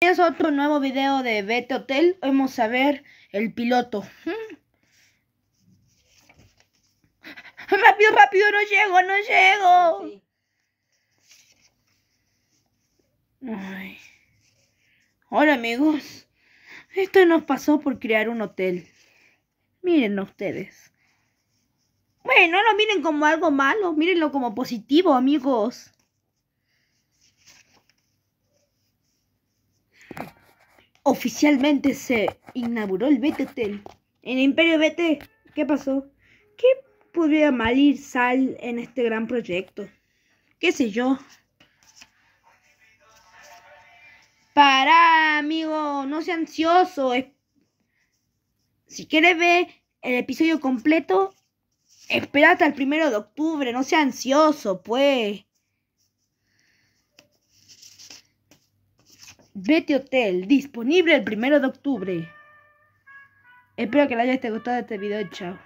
Es otro nuevo video de Vete Hotel. Vamos a ver el piloto. Rápido, mm. rápido, no llego, no llego. Hola amigos. Esto nos pasó por crear un hotel. Mírenlo ustedes. Bueno, no lo miren como algo malo, mírenlo como positivo, amigos. oficialmente se inauguró el Hotel En el Imperio BT, ¿qué pasó? ¿Qué podría mal ir sal en este gran proyecto? ¿Qué sé yo? Para, amigo, no sea ansioso. Si quieres ver el episodio completo, espérate al primero de octubre, no sea ansioso, pues. Vete Hotel, disponible el primero de octubre. Espero que les haya gustado este video, chao.